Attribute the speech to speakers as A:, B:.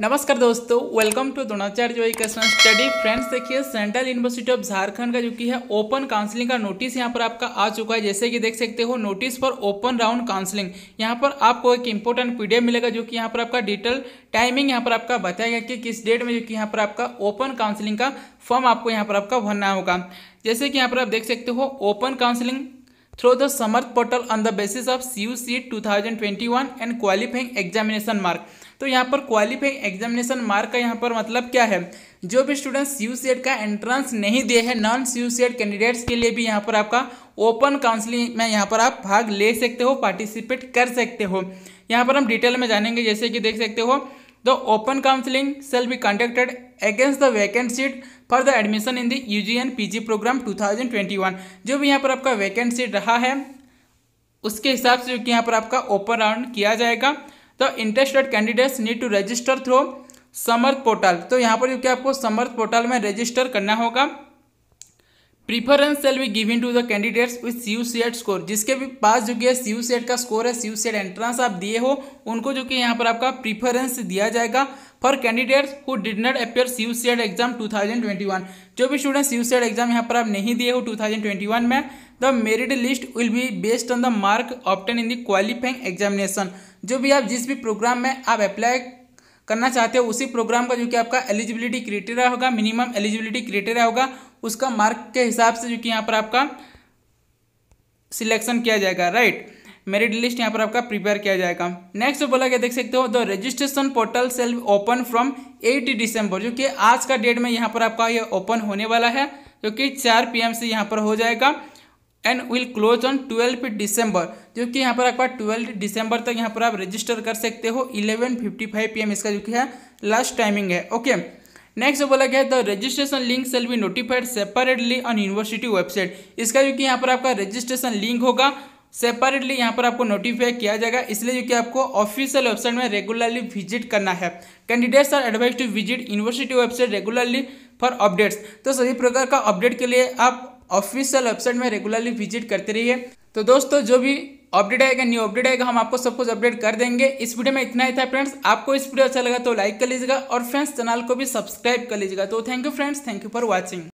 A: नमस्कार दोस्तों welcome to Dronacharya जो एजुकेशन स्टडी फ्रेंड्स देखिए सेंट्रल यूनिवर्सिटी ऑफ झारखंड का जो कि है ओपन काउंसलिंग का नोटिस यहाँ पर आपका आ चुका है जैसे कि देख सकते हो नोटिस पर ओपन राउंड काउंसलिंग यहाँ पर आपको एक इंपॉर्टेंट पीडीएफ मिलेगा जो कि यहाँ पर आपका डिटेल टाइमिंग यहाँ पर आपका बताया गया कि किस डेट में जो कि यहाँ पर आपका ओपन काउंसिलिंग का फॉर्म आपको यहाँ पर आपका भरना होगा जैसे कि यहाँ पर आप देख सकते हो open counselling through the Samarth portal on the basis of CUC 2021 and qualifying examination mark तो यहाँ पर क्वालिफाइंग एग्जामिनेशन मार्क का यहाँ पर मतलब क्या है जो भी स्टूडेंट सी यू का एंट्रेंस नहीं दिए हैं नॉन सी यू कैंडिडेट्स के लिए भी यहाँ पर आपका ओपन काउंसलिंग में यहाँ पर आप भाग ले सकते हो पार्टिसिपेट कर सकते हो यहाँ पर हम डिटेल में जानेंगे जैसे कि देख सकते हो the open counseling shall be conducted against the vacant seat for the admission in the U G and P G programme two thousand twenty one जो भी यहाँ पर आपका वैकेंट सीट रहा है उसके हिसाब से यहाँ पर आपका ओपन राउंड किया जाएगा the interested candidates need to register through Samarth portal तो यहाँ पर जो कि आपको समर्थ पोर्टल में रजिस्टर करना होगा प्रीफरेंस सेल भी giving to the candidates with C U score जिसके भी पास जो कि सी यू का स्कोर है सी यू एंट्रेंस आप दिए हो उनको जो कि यहाँ पर आपका प्रीफरेंस दिया जाएगा for candidates who did not appear C U exam 2021 जो भी स्टूडेंट सी यू एग्जाम यहाँ पर आप नहीं दिए हो 2021 में the merit list will be based on the mark obtained in the qualifying examination जो भी आप जिस भी प्रोग्राम में आप अप्लाई करना चाहते हो उसी प्रोग्राम का जो कि आपका एलिजिबिलिटी क्रिटेरिया होगा मिनिमम एलिजिबिलिटी क्रिटेरिया होगा उसका मार्क के हिसाब से जो कि यहाँ पर आपका सिलेक्शन किया जाएगा राइट मेरिट लिस्ट यहाँ पर आपका प्रिपेयर किया जाएगा नेक्स्ट जो बोला गया देख सकते हो the registration portal shall open from eight December जो कि आज का डेट में यहाँ पर आपका ये ओपन होने वाला है जो कि चार पीएम से यहाँ पर हो जाएगा and will close on twelve December जो कि यहाँ पर आपका ट्वेल्व दिसंबर तक यहाँ पर आप रजिस्टर कर सकते हो eleven fifty five P M इसका जो कि है लास्ट टाइमिंग है ओके नेक्स्ट बोला गया the registration link shall be notified separately on university website इसका जो कि यहाँ पर आपका रजिस्ट्रेशन लिंक होगा सेपरेटली यहाँ पर आपको नोटिफाई किया जाएगा इसलिए जो कि आपको ऑफिशियल वेबसाइट में रेगुलरली विजिट करना है candidates are advised to visit university website regularly for updates तो सभी प्रकार का अपडेट के लिए आप ऑफिशियल वेबसाइट में रेगुलरली विजिट करते रहिए तो दोस्तों जो भी अपडेट आएगा न्यू अपडेट आएगा हम आपको सब कुछ अपडेट कर देंगे इस वीडियो में इतना ही था फ्रेंड्स आपको इस वीडियो अच्छा लगा तो लाइक कर लीजिएगा और फ्रेंड्स चैनल को भी सब्सक्राइब कर लीजिएगा तो thank you friends thank you for watching